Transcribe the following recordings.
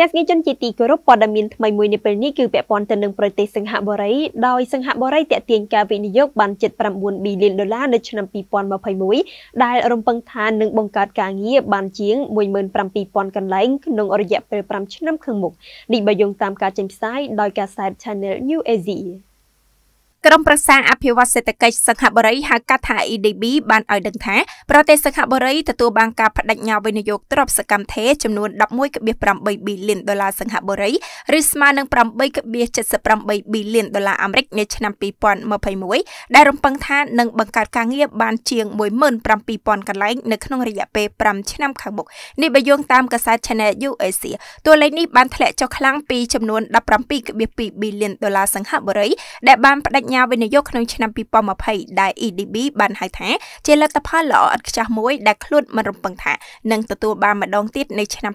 ទស្សនិកជនជាទីគោរពព័ត៌មានថ្មីមួយនាពេលនេះគឺពាក់ព័ន្ធទៅនឹងប្រទេសសិង្ហបុរី ដោយសិង្ហបុរីតាក់ទាញការវិនិយោគបានចិត្ត9ប៊ីលានដុល្លារនៅឆ្នាំ2021ដែលរំពឹងថានឹងបង្កើតការងារបានជាង17000កន្លែងក្នុងរយៈពេល5ឆ្នាំខាងមុខនេះបើយោងតាមការចេញផ្សាយដោយកាសែត Channel New Asia ក្រមប្រឹក្សាអភិវឌ្ឍសេដ្ឋកិច្ចសង្ហបុរីហៅកាត់ថា EDB បានឲ្យដឹងថាប្រទេសសង្ហបុរីទទួលបានការបដិញ្ញាវិនិយោគទ្រព្យសកម្មធេចំនួន11.8ប៊ីលានដុល្លារសង្ហបុរីឬស្មើនឹង8.78ប៊ីលានដុល្លារអាមេរិកនៅឆ្នាំ2021ដែលរំពឹងថានឹងបង្កើតការងារបានជាង17,000កន្លែងនៅក្នុងរយៈពេល5ឆ្នាំខាងមុខនេះបើយោងតាមកសែត Channel UAsia តួលេខនេះបានធ្លាក់ចុះខ្លាំងពីចំនួន17.2ប៊ីលានដុល្លារសង្ហបុរីដែលបានបដិញ្ញាញ្ញាវិនិយោគក្នុងឆ្នាំ2020ដែល EDB បានហៅថាជាលទ្ធផលល្អឥតខ្ចោះមួយដែលខ្លួនមិនរំពឹងថានឹងទទួលបានម្ដងទៀតនៅឆ្នាំ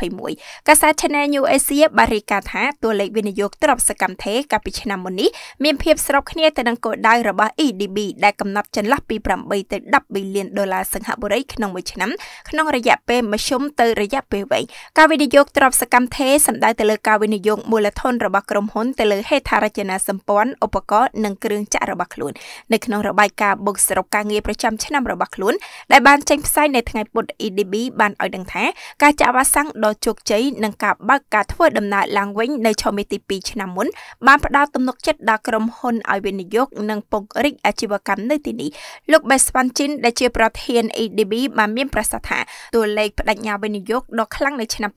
2021កាសែត Channel New Asia បានរាយការណ៍ថាតួលេខវិនិយោគទ្រព្យសកម្មថេរកាលពីឆ្នាំមុននេះមានភាព ស្របគ្នាទៅនឹងគោលដៅរបស់ EDB ដែលកំណត់ចន្លោះពី8ទៅ10ប៊ីលានដុល្លារសិង្ហបុរីក្នុងមួយឆ្នាំក្នុងរយៈពេលមធ្យមទៅរយៈពេលវែងការវិនិយោគទ្រព្យសកម្មថេរសំដៅទៅលើការវិនិយោគមូលធនរបស់ក្រុមហ៊ុនទៅលើហេដ្ឋារចនាសម្ព័ន្ធឧបករណ៍រដ្ឋនិងគ្រឿងចក្ររបស់ខ្លួននៅក្នុងរបាយការណ៍បុកសរុបការងារប្រចាំឆ្នាំរបស់ខ្លួនដែលបានចេញផ្សាយនៅថ្ងៃពុធ EDB បានឲ្យដឹងថា ការចាក់វ៉ាក់សាំងដ៏ជោគជ័យនិងការបើកការធ្វើដំណើរឡើងវិញនៅឆមីទី2ឆ្នាំមុនបានផ្ដល់ទំនុកចិត្តដល់ក្រុមហ៊ុនឲ្យវិនិយោគនិងពង្រីកអាជីវកម្មនៅទីនេះលោក Beswan Chin ដែលជា ប្រធាន EDB បានមានប្រសាសន៍ថាតួលេខបដិញ្ញាវិនិយោគដ៏ខ្លាំងនៅឆ្នាំ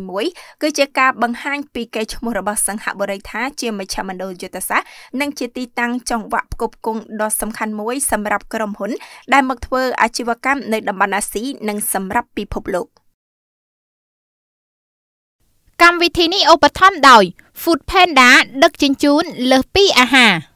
2021គឺជាការបង្ហាញពីកេរ្តិ៍ឈ្មោះរបស់សង្ហបុរីថា ជាមជ្ឈមណ្ឌលយុទ្ធសាស្ត្រនិងជាទីតាំងចង្វាក់ផ្គប់ផ្គង់ដ៏សំខាន់មួយសម្រាប់ក្រុមហ៊ុន ដែលមកធ្វើអាជីវកម្មនៅតំបន់អាស៊ីនិងសម្រាប់ពិភពលោក។កម្មវិធីនេះឧបត្ថម្ភដោយ Food Panda ដឹកជញ្ជូនលើសពីអាហារ។